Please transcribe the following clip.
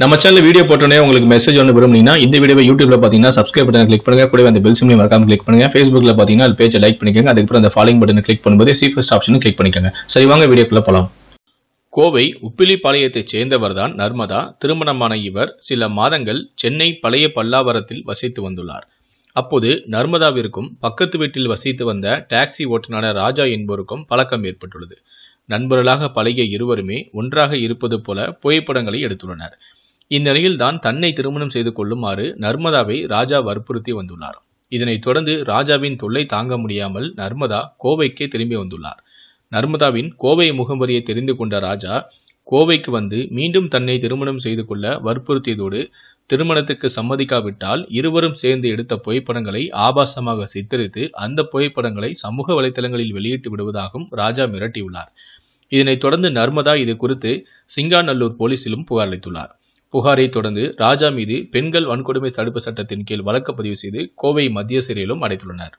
நம்ம channel video போட்டோன்னே உங்களுக்கு மெசேஜ் ஒன்று விரும்புனீங்கன்னா இந்த வீடியோ யூடியூப்ல பார்த்தீங்கன்னா சப்ஸ்கிரைப் பட்டன் கிளிக் பண்ணுங்க கூட அந்த பெல் சிம்லையும் மறக்காம கிளிக் பண்ணுங்க ஃபேஸ்புக்ல பார்த்தீங்கன்னா அது பேஜை லைக் பண்ணிக்கோங்க அதுக்கப்புறம் அந்த ஃபாலோயிங் பட்டன் கிளிக் பண்ணும்போது சீஃபஸ்ட் ஆப்ஷன் கிளிக் பண்ணிக்கோங்க சரி வாங்க வீடியோக்குள்ள போகலாம் கோவை உப்பிலிப்பாளையத்தைச் சேர்ந்தவர்தான் நர்மதா திருமணமான இவர் சில மாதங்கள் சென்னை பழைய பல்லாவரத்தில் வசித்து வந்துள்ளார் அப்போது நர்மதாவிற்கும் பக்கத்து வீட்டில் வசித்து வந்த டாக்ஸி ஓட்டுநரான ராஜா என்பவருக்கும் பழக்கம் ஏற்பட்டுள்ளது நண்பர்களாக பழகிய இருவருமே ஒன்றாக இருப்பது போல புகைப்படங்களை எடுத்துள்ளனர் இந்நிலையில்தான் தன்னை திருமணம் செய்து கொள்ளுமாறு நர்மதாவை ராஜா வற்புறுத்தி வந்துள்ளார் இதனைத் தொடர்ந்து ராஜாவின் தொல்லை தாங்க முடியாமல் நர்மதா கோவைக்கே திரும்பி வந்துள்ளார் நர்மதாவின் கோவை முகவரியை தெரிந்து கொண்ட ராஜா கோவைக்கு வந்து மீண்டும் தன்னை திருமணம் செய்து கொள்ள வற்புறுத்தியதோடு திருமணத்துக்கு சம்மதிக்காவிட்டால் இருவரும் சேர்ந்து எடுத்த புகைப்படங்களை ஆபாசமாக சித்தரித்து அந்த புகைப்படங்களை சமூக வலைதளங்களில் வெளியிட்டு விடுவதாகவும் ராஜா மிரட்டியுள்ளார் இதனைத் தொடர்ந்து நர்மதா இது குறித்து சிங்காநல்லூர் போலீசிலும் புகாரளித்துள்ளார் புகாரை தொடர்ந்து ராஜா மீது பெண்கள் வன்கொடுமை தடுப்பு சட்டத்தின் கீழ் வழக்கு பதிவு செய்து கோவை மத்திய சிறையிலும் அடைத்துள்ளனர்